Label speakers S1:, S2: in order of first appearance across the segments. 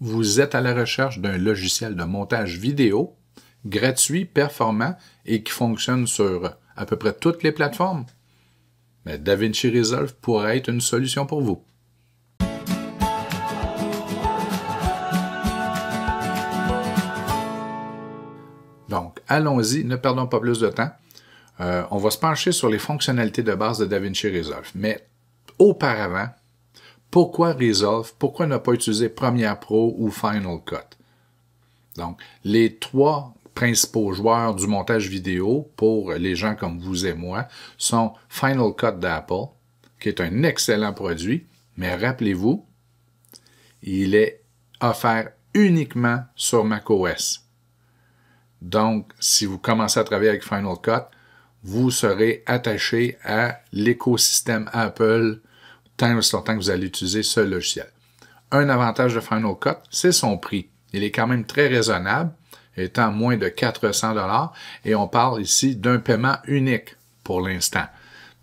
S1: vous êtes à la recherche d'un logiciel de montage vidéo gratuit, performant et qui fonctionne sur à peu près toutes les plateformes, mais DaVinci Resolve pourrait être une solution pour vous. Donc, allons-y, ne perdons pas plus de temps. Euh, on va se pencher sur les fonctionnalités de base de DaVinci Resolve, mais auparavant, pourquoi Resolve, pourquoi ne pas utiliser Premiere Pro ou Final Cut? Donc, les trois principaux joueurs du montage vidéo pour les gens comme vous et moi sont Final Cut d'Apple, qui est un excellent produit, mais rappelez-vous, il est offert uniquement sur macOS. Donc, si vous commencez à travailler avec Final Cut, vous serez attaché à l'écosystème Apple tant aussi longtemps que vous allez utiliser ce logiciel. Un avantage de Final Cut, c'est son prix. Il est quand même très raisonnable, étant moins de 400 dollars, et on parle ici d'un paiement unique pour l'instant.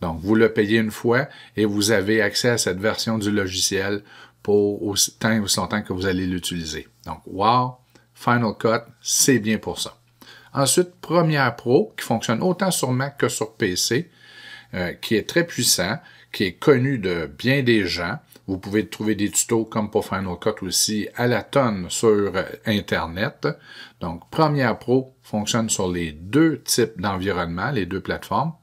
S1: Donc, vous le payez une fois et vous avez accès à cette version du logiciel pour aussi, tant et aussi longtemps que vous allez l'utiliser. Donc, wow, Final Cut, c'est bien pour ça. Ensuite, Premiere Pro, qui fonctionne autant sur Mac que sur PC, euh, qui est très puissant, qui est connu de bien des gens. Vous pouvez trouver des tutos comme pour Final Cut aussi à la tonne sur euh, Internet. Donc, Premiere Pro fonctionne sur les deux types d'environnement, les deux plateformes.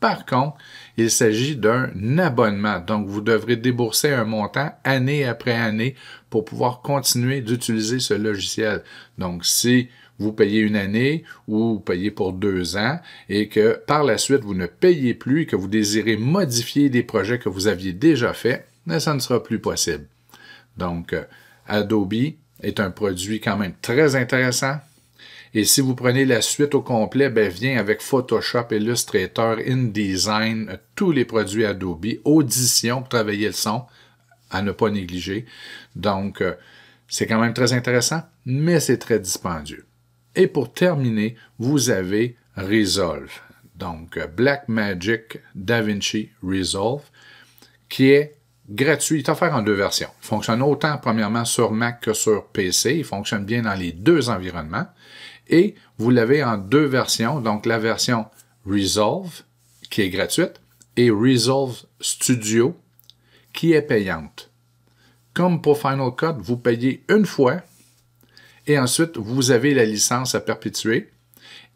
S1: Par contre, il s'agit d'un abonnement, donc vous devrez débourser un montant année après année pour pouvoir continuer d'utiliser ce logiciel. Donc, si vous payez une année ou vous payez pour deux ans et que par la suite, vous ne payez plus et que vous désirez modifier des projets que vous aviez déjà faits, ça ne sera plus possible. Donc, euh, Adobe est un produit quand même très intéressant. Et si vous prenez la suite au complet, ben vient avec Photoshop, Illustrator, InDesign, euh, tous les produits Adobe, Audition pour travailler le son, à ne pas négliger. Donc, euh, c'est quand même très intéressant, mais c'est très dispendieux. Et pour terminer, vous avez Resolve. Donc, euh, Blackmagic DaVinci Resolve, qui est gratuit, est offert en deux versions. Il fonctionne autant, premièrement, sur Mac que sur PC. Il fonctionne bien dans les deux environnements. Et vous l'avez en deux versions. Donc, la version Resolve, qui est gratuite, et Resolve Studio, qui est payante. Comme pour Final Cut, vous payez une fois et ensuite, vous avez la licence à perpétuer.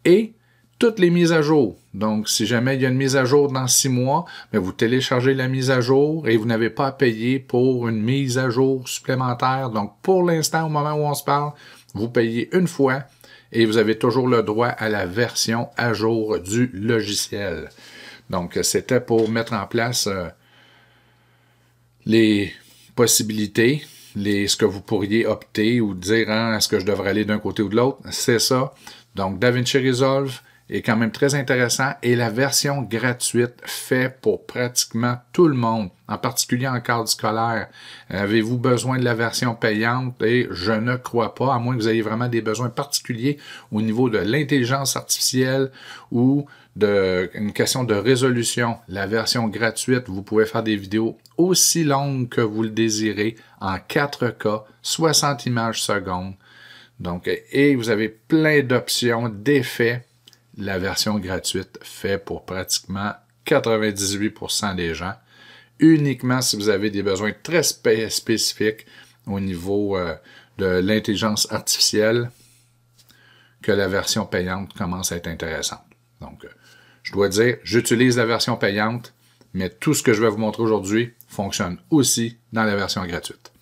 S1: Et toutes les mises à jour. Donc, si jamais il y a une mise à jour dans six mois, ben, vous téléchargez la mise à jour et vous n'avez pas à payer pour une mise à jour supplémentaire. Donc, pour l'instant, au moment où on se parle, vous payez une fois et vous avez toujours le droit à la version à jour du logiciel. Donc, c'était pour mettre en place euh, les possibilités les, ce que vous pourriez opter ou dire, hein, est-ce que je devrais aller d'un côté ou de l'autre? C'est ça. Donc, DaVinci Resolve, est quand même très intéressant et la version gratuite fait pour pratiquement tout le monde, en particulier en cadre scolaire. Avez-vous besoin de la version payante? Et je ne crois pas, à moins que vous ayez vraiment des besoins particuliers au niveau de l'intelligence artificielle ou de, question de résolution. La version gratuite, vous pouvez faire des vidéos aussi longues que vous le désirez en 4K, 60 images secondes. Donc, et vous avez plein d'options, d'effets la version gratuite fait pour pratiquement 98% des gens, uniquement si vous avez des besoins très spécifiques au niveau euh, de l'intelligence artificielle, que la version payante commence à être intéressante. Donc, euh, je dois dire, j'utilise la version payante, mais tout ce que je vais vous montrer aujourd'hui fonctionne aussi dans la version gratuite.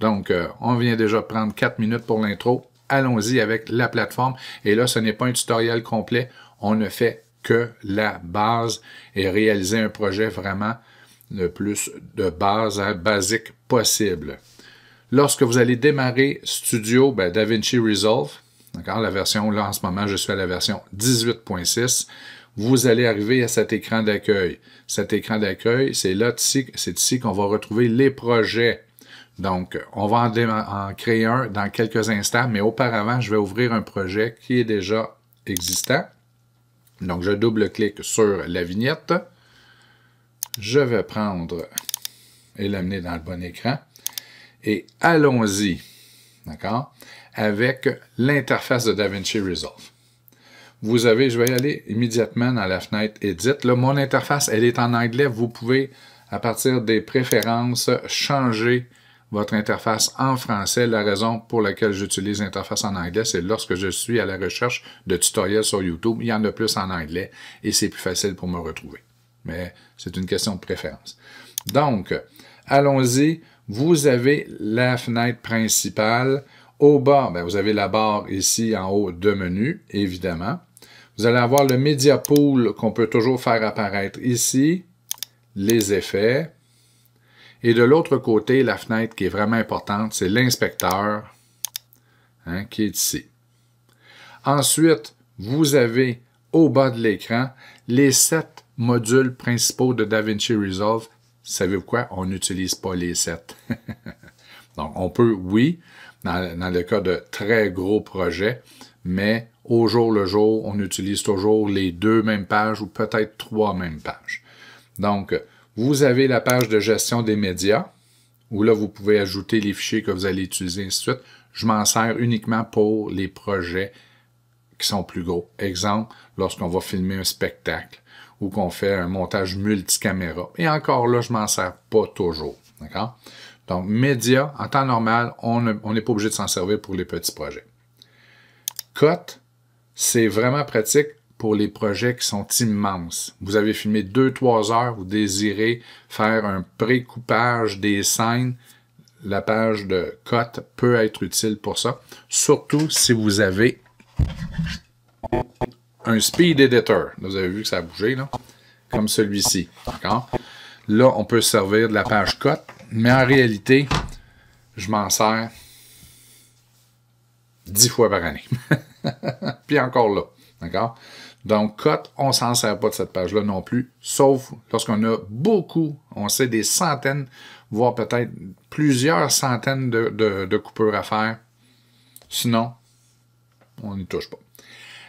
S1: Donc, euh, on vient déjà prendre 4 minutes pour l'intro allons-y avec la plateforme. Et là, ce n'est pas un tutoriel complet. On ne fait que la base et réaliser un projet vraiment le plus de base hein, basique possible. Lorsque vous allez démarrer Studio ben, DaVinci Resolve, d'accord, la version, là en ce moment je suis à la version 18.6, vous allez arriver à cet écran d'accueil. Cet écran d'accueil, c'est là, c'est ici qu'on va retrouver les projets donc, on va en, créer un dans quelques instants, mais auparavant, je vais ouvrir un projet qui est déjà existant. Donc, je double-clique sur la vignette. Je vais prendre et l'amener dans le bon écran. Et allons-y, d'accord, avec l'interface de DaVinci Resolve. Vous avez, je vais aller immédiatement dans la fenêtre Edit. Là, mon interface, elle est en anglais. Vous pouvez, à partir des préférences, changer votre interface en français. La raison pour laquelle j'utilise l'interface en anglais, c'est lorsque je suis à la recherche de tutoriels sur YouTube, il y en a plus en anglais et c'est plus facile pour me retrouver. Mais c'est une question de préférence. Donc, allons-y. Vous avez la fenêtre principale. Au bas, ben, vous avez la barre ici en haut de menu, évidemment. Vous allez avoir le Media Pool qu'on peut toujours faire apparaître ici, les effets, et de l'autre côté, la fenêtre qui est vraiment importante, c'est l'inspecteur hein, qui est ici. Ensuite, vous avez au bas de l'écran les sept modules principaux de DaVinci Resolve. Savez-vous quoi? On n'utilise pas les sept. Donc, on peut, oui, dans, dans le cas de très gros projets, mais au jour le jour, on utilise toujours les deux mêmes pages ou peut-être trois mêmes pages. Donc, vous avez la page de gestion des médias, où là, vous pouvez ajouter les fichiers que vous allez utiliser, et ainsi de suite. Je m'en sers uniquement pour les projets qui sont plus gros. Exemple, lorsqu'on va filmer un spectacle ou qu'on fait un montage multicaméra. Et encore là, je m'en sers pas toujours. D'accord? Donc, médias, en temps normal, on n'est pas obligé de s'en servir pour les petits projets. Cote, c'est vraiment pratique les projets qui sont immenses. Vous avez filmé 2-3 heures, vous désirez faire un pré-coupage des scènes, la page de cote peut être utile pour ça, surtout si vous avez un speed editor. vous avez vu que ça a bougé, là, comme celui-ci. Là, on peut servir de la page cote, mais en réalité, je m'en sers dix fois par année. Puis encore là. D'accord? Donc, cote, on s'en sert pas de cette page-là non plus, sauf lorsqu'on a beaucoup, on sait des centaines, voire peut-être plusieurs centaines de, de, coupures à faire. Sinon, on n'y touche pas.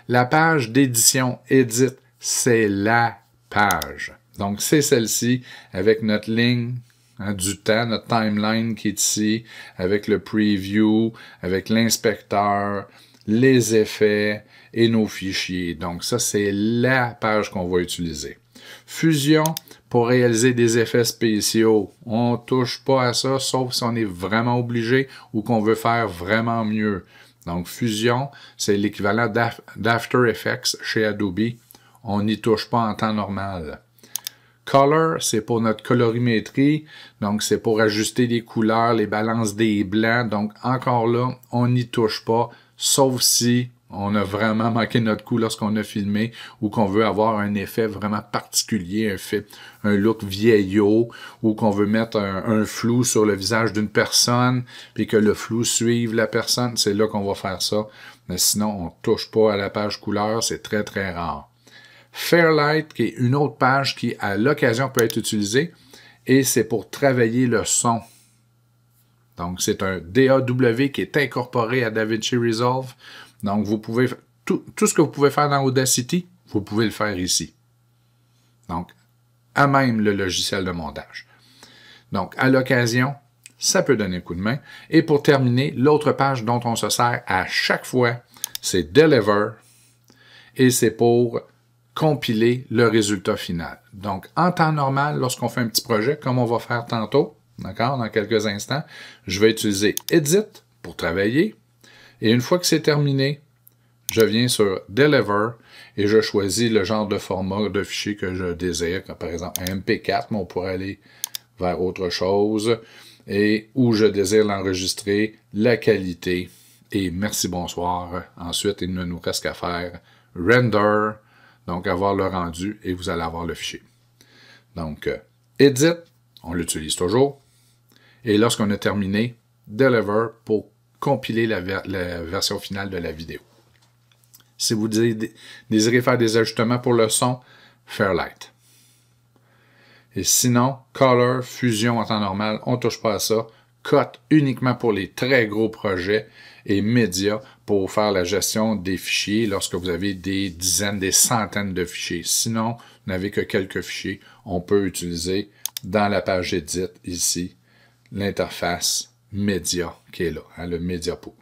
S1: La page d'édition édite, c'est la page. Donc, c'est celle-ci avec notre ligne hein, du temps, notre timeline qui est ici, avec le preview, avec l'inspecteur, les effets et nos fichiers. Donc ça, c'est la page qu'on va utiliser. Fusion pour réaliser des effets spéciaux. On touche pas à ça, sauf si on est vraiment obligé ou qu'on veut faire vraiment mieux. Donc Fusion, c'est l'équivalent d'After Effects chez Adobe. On n'y touche pas en temps normal. Color, c'est pour notre colorimétrie, donc c'est pour ajuster les couleurs, les balances des blancs. Donc encore là, on n'y touche pas, sauf si on a vraiment manqué notre coup lorsqu'on a filmé ou qu'on veut avoir un effet vraiment particulier, un, un look vieillot ou qu'on veut mettre un, flou sur le visage d'une personne puis que le flou suive la personne, c'est là qu'on va faire ça. Mais sinon, on touche pas à la page couleur, c'est très très rare. Fairlight, qui est une autre page qui à l'occasion peut être utilisée et c'est pour travailler le son. Donc, c'est un DAW qui est incorporé à DaVinci Resolve. Donc, vous pouvez tout, tout ce que vous pouvez faire dans Audacity, vous pouvez le faire ici. Donc, à même le logiciel de montage. Donc, à l'occasion, ça peut donner un coup de main. Et pour terminer, l'autre page dont on se sert à chaque fois, c'est Deliver, et c'est pour compiler le résultat final. Donc, en temps normal, lorsqu'on fait un petit projet, comme on va faire tantôt, D'accord? Dans quelques instants, je vais utiliser Edit pour travailler. Et une fois que c'est terminé, je viens sur Deliver et je choisis le genre de format de fichier que je désire, comme par exemple MP4, mais on pourrait aller vers autre chose, et où je désire l'enregistrer, la qualité, et merci, bonsoir. Ensuite, il ne nous reste qu'à faire Render, donc avoir le rendu, et vous allez avoir le fichier. Donc, euh, Edit, on l'utilise toujours. Et lorsqu'on a terminé, Deliver pour compiler la, version finale de la vidéo. Si vous désirez faire des ajustements pour le son, Fairlight. Et sinon, Color, Fusion en temps normal, on ne touche pas à ça. Cut uniquement pour les très gros projets et Media pour faire la gestion des fichiers lorsque vous avez des dizaines, des centaines de fichiers. Sinon, vous n'avez que quelques fichiers. On peut utiliser dans la page Edit ici l'interface média qui est là, hein, le le Pool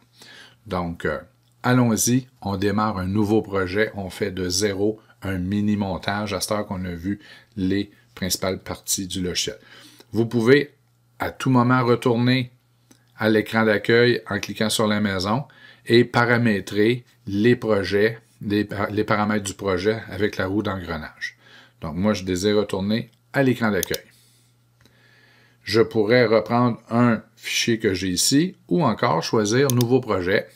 S1: Donc, euh, allons-y, on démarre un nouveau projet, on fait de zéro un mini-montage à ce heure qu'on a vu les principales parties du logiciel. Vous pouvez à tout moment retourner à l'écran d'accueil en cliquant sur la maison et paramétrer les projets, les, les paramètres du projet avec la roue d'engrenage. Donc moi, je désire retourner à l'écran d'accueil je pourrais reprendre un fichier que j'ai ici ou encore choisir Nouveau projet.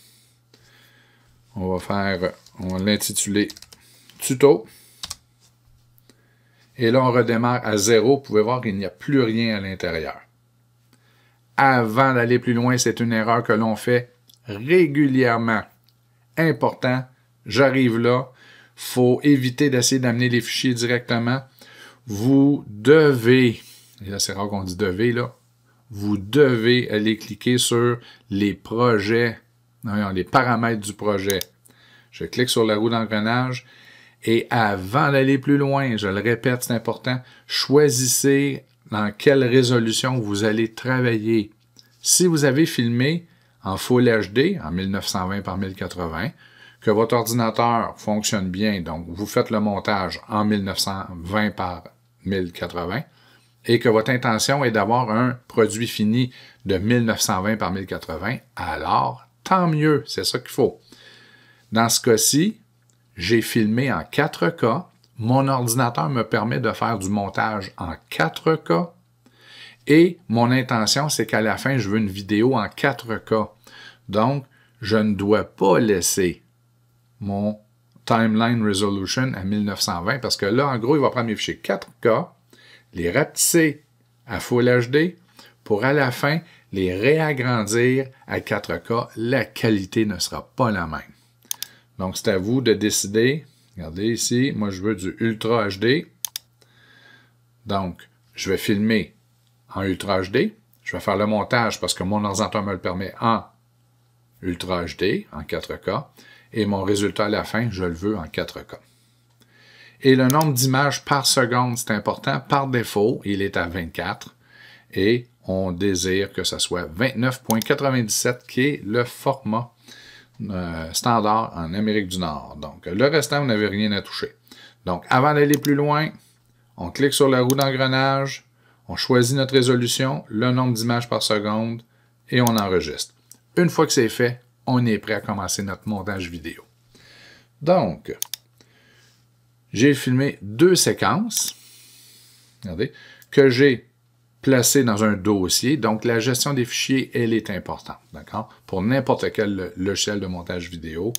S1: On va faire, on va l'intituler Tuto. Et là, on redémarre à zéro. Vous pouvez voir qu'il n'y a plus rien à l'intérieur. Avant d'aller plus loin, c'est une erreur que l'on fait régulièrement. Important, j'arrive là. faut éviter d'essayer d'amener les fichiers directement. Vous devez et là c'est rare qu'on dit devez, là, vous devez aller cliquer sur les projets, les paramètres du projet. Je clique sur la roue d'engrenage et avant d'aller plus loin, je le répète, c'est important, choisissez dans quelle résolution vous allez travailler. Si vous avez filmé en Full HD, en 1920 par 1080, que votre ordinateur fonctionne bien, donc vous faites le montage en 1920 par 1080, et que votre intention est d'avoir un produit fini de 1920 par 1080, alors tant mieux, c'est ça qu'il faut. Dans ce cas-ci, j'ai filmé en 4K, mon ordinateur me permet de faire du montage en 4K, et mon intention, c'est qu'à la fin, je veux une vidéo en 4K. Donc, je ne dois pas laisser mon timeline resolution à 1920 parce que là, en gros, il va prendre mes fichiers 4K, les rapetisser à Full HD pour à la fin les réagrandir à 4K, la qualité ne sera pas la même. Donc, c'est à vous de décider. Regardez ici, moi je veux du Ultra HD. Donc, je vais filmer en Ultra HD. Je vais faire le montage parce que mon ordinateur me le permet en Ultra HD, en 4K. Et mon résultat à la fin, je le veux en 4K. Et le nombre d'images par seconde, c'est important. Par défaut, il est à 24. Et on désire que ce soit 29.97, qui est le format euh, standard en Amérique du Nord. Donc, le restant, vous n'avez rien à toucher. Donc, avant d'aller plus loin, on clique sur la roue d'engrenage, on choisit notre résolution, le nombre d'images par seconde, et on enregistre. Une fois que c'est fait, on est prêt à commencer notre montage vidéo. Donc, j'ai filmé deux séquences regardez, que j'ai placées dans un dossier. Donc, la gestion des fichiers, elle est importante, d'accord? Pour n'importe quel logiciel de montage vidéo.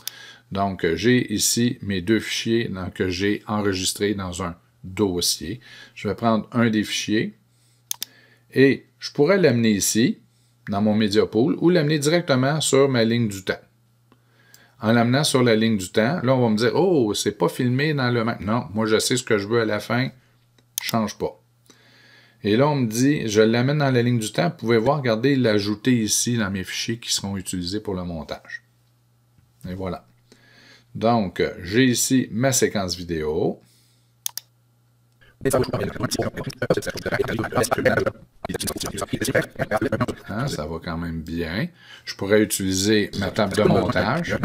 S1: Donc, j'ai ici mes deux fichiers que j'ai enregistrés dans un dossier. Je vais prendre un des fichiers et je pourrais l'amener ici, dans mon Media Pool, ou l'amener directement sur ma ligne du temps en l'amenant sur la ligne du temps. Là, on va me dire, oh, c'est pas filmé dans le Non, moi, je sais ce que je veux à la fin. Change pas. Et là, on me dit, je l'amène dans la ligne du temps. Vous pouvez voir, regardez, l'ajouter ici dans mes fichiers qui seront utilisés pour le montage. Et voilà. Donc, j'ai ici ma séquence vidéo ça va quand même bien. Je pourrais utiliser ma table de montage.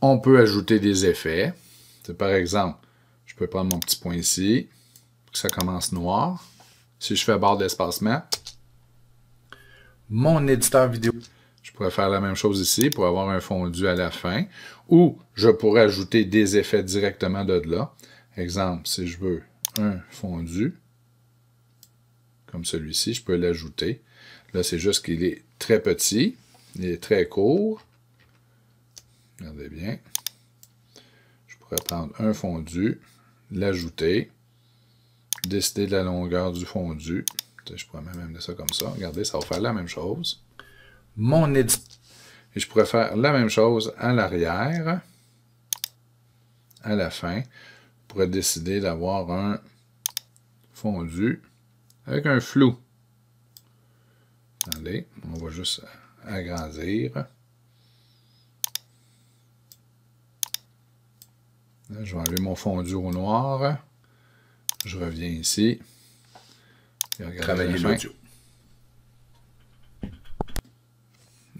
S1: On peut ajouter des effets. Par exemple, je peux prendre mon petit point ici, que ça commence noir. Si je fais barre d'espacement, mon éditeur vidéo je pourrais faire la même chose ici pour avoir un fondu à la fin. Ou je pourrais ajouter des effets directement de là. Exemple, si je veux un fondu, comme celui-ci, je peux l'ajouter. Là, c'est juste qu'il est très petit, il est très court. Regardez bien. Je pourrais prendre un fondu, l'ajouter, décider de la longueur du fondu. Je pourrais même amener ça comme ça. Regardez, ça va faire la même chose mon edit. Et je pourrais faire la même chose à l'arrière, à la fin. Je pourrais décider d'avoir un fondu avec un flou. Attendez, on va juste agrandir. je vais enlever mon fondu au noir. Je reviens ici. Travailler l'audio.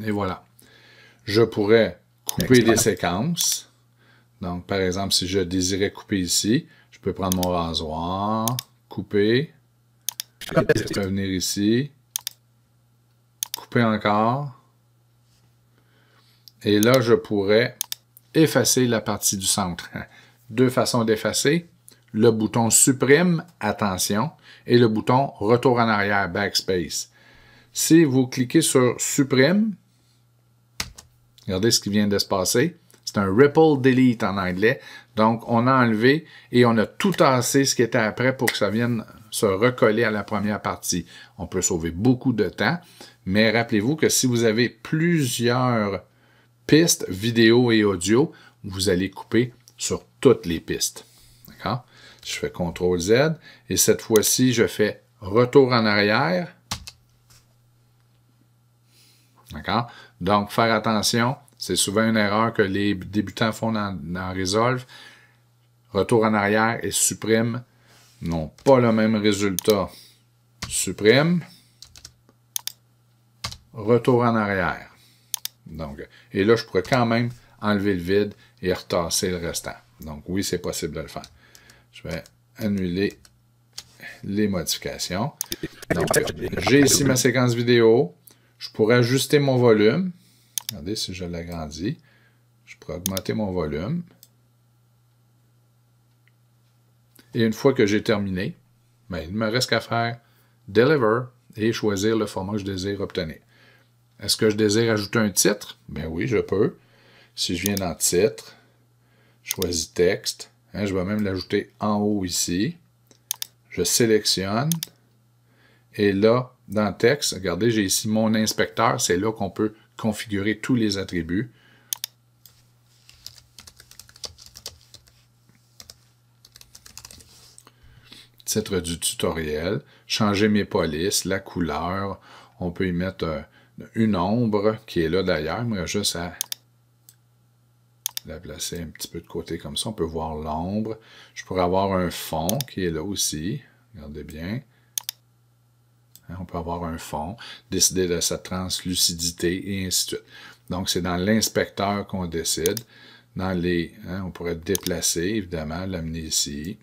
S1: Et voilà. Je pourrais couper des séquences. Donc, par exemple, si je désirais couper ici, je peux prendre mon rasoir, couper, je peux venir ici, couper encore. Et là, je pourrais effacer la partie du centre. Deux façons d'effacer. Le bouton supprime, attention, et le bouton retour en arrière, backspace. Si vous cliquez sur supprime, Regardez ce qui vient de se passer. C'est un ripple delete en anglais. Donc, on a enlevé et on a tout tassé ce qui était après pour que ça vienne se recoller à la première partie. On peut sauver beaucoup de temps, mais rappelez-vous que si vous avez plusieurs pistes vidéo et audio, vous allez couper sur toutes les pistes. D'accord? Je fais CTRL Z et cette fois-ci, je fais retour en arrière. D'accord? Donc, faire attention, c'est souvent une erreur que les débutants font dans, dans Resolve. Retour en arrière et supprime n'ont pas le même résultat. Supprime. Retour en arrière. Donc, et là, je pourrais quand même enlever le vide et retasser le restant. Donc oui, c'est possible de le faire. Je vais annuler les modifications. Donc, j'ai ici ma séquence vidéo. Je pourrais ajuster mon volume. Regardez si je l'agrandis. Je pourrais augmenter mon volume. Et une fois que j'ai terminé, ben, il me reste qu'à faire Deliver et choisir le format que je désire obtenir. Est-ce que je désire ajouter un titre? Ben oui, je peux. Si je viens dans Titre, choisis Texte, hein, je vais même l'ajouter en haut ici. Je sélectionne. Et là, dans le texte, regardez, j'ai ici mon inspecteur, c'est là qu'on peut configurer tous les attributs. titre du tutoriel, changer mes polices, la couleur, on peut y mettre euh, une ombre qui est là d'ailleurs, mais juste à la placer un petit peu de côté comme ça, on peut voir l'ombre. Je pourrais avoir un fond qui est là aussi, regardez bien. Hein, on peut avoir un fond, décider de sa translucidité et ainsi de suite. Donc, c'est dans l'inspecteur qu'on décide. Dans les, hein, on pourrait déplacer, évidemment, l'amener ici.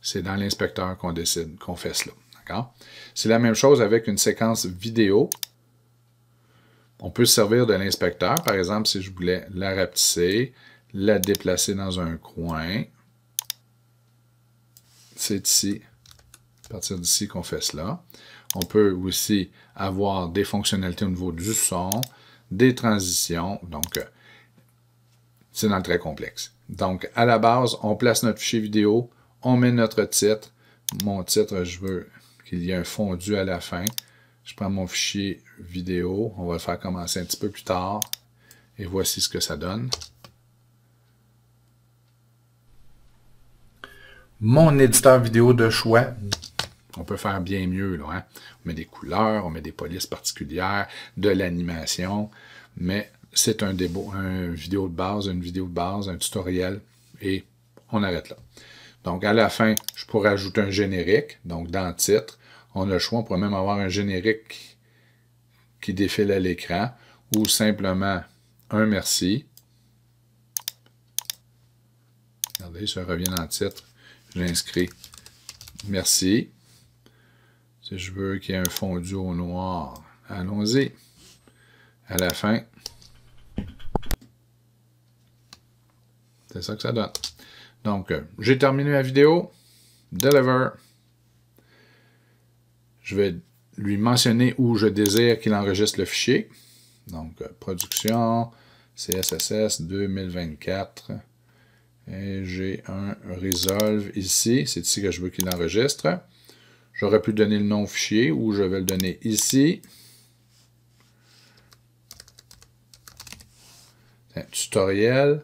S1: C'est dans l'inspecteur qu'on décide, qu'on fait cela. C'est la même chose avec une séquence vidéo. On peut se servir de l'inspecteur. Par exemple, si je voulais la rapetisser, la déplacer dans un coin. C'est ici partir d'ici qu'on fait cela. On peut aussi avoir des fonctionnalités au niveau du son, des transitions, donc euh, c'est dans le très complexe. Donc, à la base, on place notre fichier vidéo, on met notre titre. Mon titre, je veux qu'il y ait un fondu à la fin. Je prends mon fichier vidéo, on va le faire commencer un petit peu plus tard, et voici ce que ça donne. Mon éditeur vidéo de choix, on peut faire bien mieux. Là, hein. On met des couleurs, on met des polices particulières, de l'animation, mais c'est un une vidéo de base, une vidéo de base, un tutoriel, et on arrête là. Donc, à la fin, je pourrais ajouter un générique. Donc, dans le titre, on a le choix. On pourrait même avoir un générique qui défile à l'écran ou simplement un merci. Regardez, ça revient dans le titre. J'inscris merci. Si je veux qu'il y ait un fondu au noir. Allons-y. À la fin. C'est ça que ça donne. Donc, euh, j'ai terminé ma vidéo. Deliver. Je vais lui mentionner où je désire qu'il enregistre le fichier. Donc, euh, production, CSSS 2024. Et j'ai un resolve ici. C'est ici que je veux qu'il enregistre. J'aurais pu donner le nom fichier ou je vais le donner ici. Tutoriel.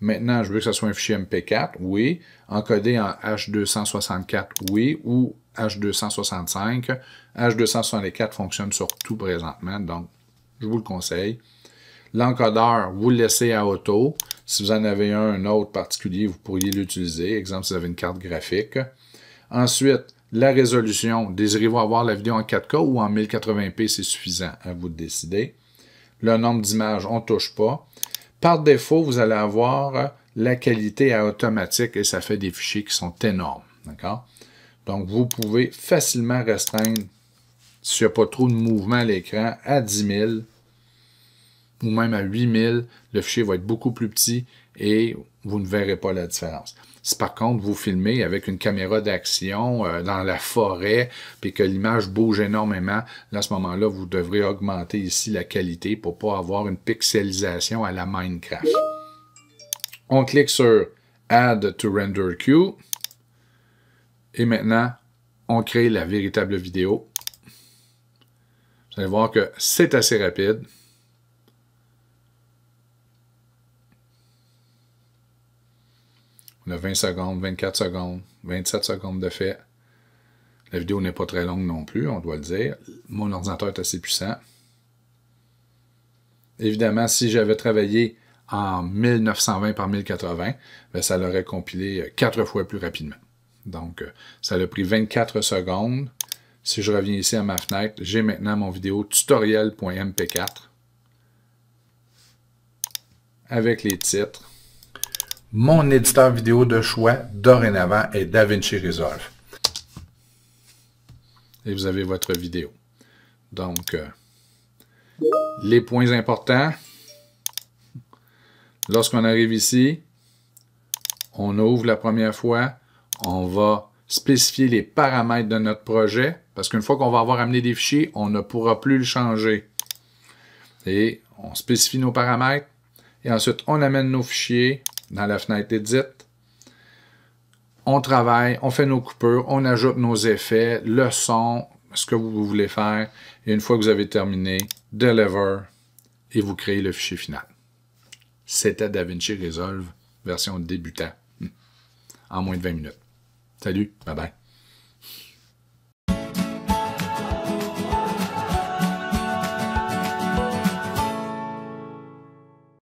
S1: Maintenant, je veux que ce soit un fichier MP4, oui. Encodé en H264, oui. Ou H265. H264 fonctionne sur tout présentement, donc je vous le conseille. L'encodeur, vous le laissez à auto. Si vous en avez un, un autre particulier, vous pourriez l'utiliser. Exemple, si vous avez une carte graphique. Ensuite, la résolution. Désirez-vous avoir la vidéo en 4K ou en 1080p, c'est suffisant à vous de décider. Le nombre d'images, on ne touche pas. Par défaut, vous allez avoir la qualité à automatique et ça fait des fichiers qui sont énormes. Donc, vous pouvez facilement restreindre, s'il n'y a pas trop de mouvement à l'écran, à 10 000 ou même à 8 000. Le fichier va être beaucoup plus petit et vous ne verrez pas la différence. Si par contre vous filmez avec une caméra d'action euh, dans la forêt, puis que l'image bouge énormément, là, à ce moment-là, vous devrez augmenter ici la qualité pour pas avoir une pixelisation à la Minecraft. On clique sur Add to Render Queue. Et maintenant, on crée la véritable vidéo. Vous allez voir que c'est assez rapide. On a 20 secondes, 24 secondes, 27 secondes de fait. La vidéo n'est pas très longue non plus, on doit le dire. Mon ordinateur est assez puissant. Évidemment, si j'avais travaillé en 1920 par 1080, ben, ça l'aurait compilé euh, quatre fois plus rapidement. Donc, euh, ça a pris 24 secondes. Si je reviens ici à ma fenêtre, j'ai maintenant mon vidéo tutoriel.mp4 avec les titres mon éditeur vidéo de choix dorénavant est DaVinci Resolve. Et vous avez votre vidéo. Donc, euh, les points importants. Lorsqu'on arrive ici, on ouvre la première fois, on va spécifier les paramètres de notre projet, parce qu'une fois qu'on va avoir amené des fichiers, on ne pourra plus le changer. Et on spécifie nos paramètres, et ensuite on amène nos fichiers, dans la fenêtre Edit. On travaille, on fait nos coupures, on ajoute nos effets, le son, ce que vous voulez faire. Et une fois que vous avez terminé, Deliver et vous créez le fichier final. C'était DaVinci Resolve, version débutant, hmm. en moins de 20 minutes. Salut, bye bye.